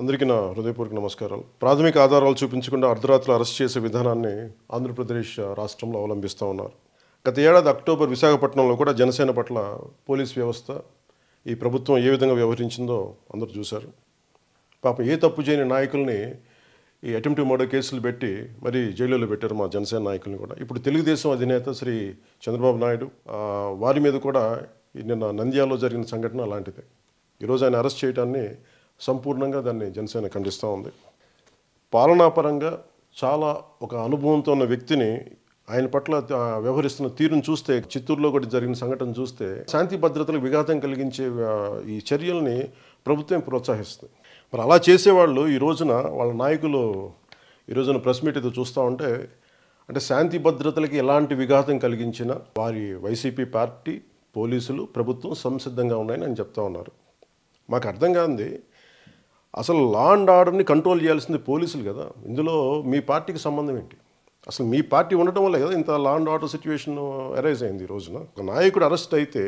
అందరికీ నా హృదయపూర్వక నమస్కారాలు ప్రాథమిక ఆధారాలు చూపించకుండా అర్ధరాత్రులు అరెస్ట్ చేసే విధానాన్ని ఆంధ్రప్రదేశ్ రాష్ట్రంలో అవలంబిస్తూ ఉన్నారు గత ఏడాది అక్టోబర్ విశాఖపట్నంలో కూడా జనసేన పట్ల పోలీస్ వ్యవస్థ ఈ ప్రభుత్వం ఏ విధంగా వ్యవహరించిందో అందరూ చూశారు పాపం ఏ తప్పు చేయని నాయకుల్ని ఈ అటెంప్ట్ మర్డర్ కేసులు పెట్టి మరి జైలులో పెట్టారు మా జనసేన నాయకుల్ని కూడా ఇప్పుడు తెలుగుదేశం అధినేత శ్రీ చంద్రబాబు నాయుడు వారి మీద కూడా నిన్న నంద్యాలలో జరిగిన సంఘటన అలాంటిదే ఈరోజు ఆయన అరెస్ట్ చేయడాన్ని సంపూర్ణంగా దాన్ని జనసేన ఖండిస్తూ ఉంది పాలనాపరంగా చాలా ఒక అనుభవంతో ఉన్న వ్యక్తిని ఆయన పట్ల వ్యవహరిస్తున్న తీరును చూస్తే చిత్తూరులో కూడా జరిగిన సంఘటన చూస్తే శాంతి భద్రతలకు విఘాతం కలిగించే ఈ చర్యల్ని ప్రభుత్వం ప్రోత్సహిస్తుంది మరి అలా చేసేవాళ్ళు ఈ రోజున వాళ్ళ నాయకులు ఈ రోజున ప్రెస్ మీట్ ఏదో చూస్తూ ఉంటే అంటే శాంతి భద్రతలకి ఎలాంటి విఘాతం కలిగించిన వారి వైసీపీ పార్టీ పోలీసులు ప్రభుత్వం సంసిద్ధంగా ఉన్నాయని అని చెప్తా ఉన్నారు మాకు అర్థం కాంది అసలు లా అండ్ ఆర్డర్ని కంట్రోల్ చేయాల్సింది పోలీసులు కదా ఇందులో మీ పార్టీకి సంబంధం ఏంటి అసలు మీ పార్టీ ఉండటం వల్ల కదా ఇంత law and order situation arise అయింది ఈ రోజున ఒక నాయకుడు అరెస్ట్ అయితే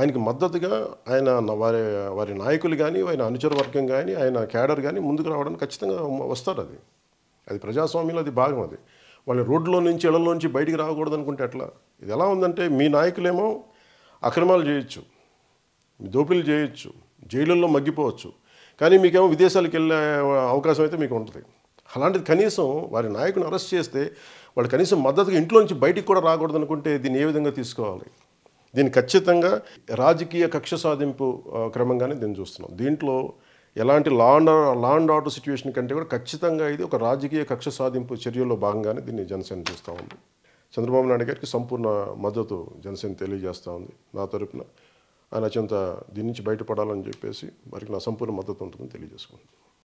ఆయనకి మద్దతుగా ఆయన వారి వారి నాయకులు కానీ ఆయన అనుచర వర్గం కానీ ఆయన క్యాడర్ కానీ ముందుకు రావడానికి ఖచ్చితంగా వస్తారు అది అది ప్రజాస్వామ్యంలో అది భాగం అది వాళ్ళు రోడ్లో నుంచి ఇళ్లలోంచి బయటికి రాకూడదు అనుకుంటే ఎట్లా ఇది ఎలా ఉందంటే మీ నాయకులేమో అక్రమాలు చేయొచ్చు దోపిడీలు చేయొచ్చు జైలుల్లో మగ్గిపోవచ్చు కానీ మీకేమో విదేశాలకు వెళ్ళే అవకాశం అయితే మీకు ఉంటుంది అలాంటిది కనీసం వారి నాయకుని అరెస్ట్ చేస్తే వాళ్ళు కనీసం మద్దతుగా ఇంట్లో నుంచి బయటికి కూడా రాకూడదు అనుకుంటే దీన్ని ఏ విధంగా తీసుకోవాలి దీన్ని ఖచ్చితంగా రాజకీయ కక్ష సాధింపు క్రమంగానే దీన్ని చూస్తున్నాం దీంట్లో ఎలాంటి law and law and order situation కంటే కూడా ఖచ్చితంగా ఇది ఒక రాజకీయ కక్ష సాధింపు చర్యల్లో భాగంగానే దీన్ని జనసేన చూస్తూ ఉంది చంద్రబాబు నాయుడు గారికి సంపూర్ణ మద్దతు జనసేన తెలియజేస్తూ ఉంది నా తరపున ఆయన అత్యంత దీని నుంచి బయటపడాలని చెప్పేసి వారికి నా సంపూర్ణ మద్దతు ఉంటుందని తెలియజేసుకుంటున్నాను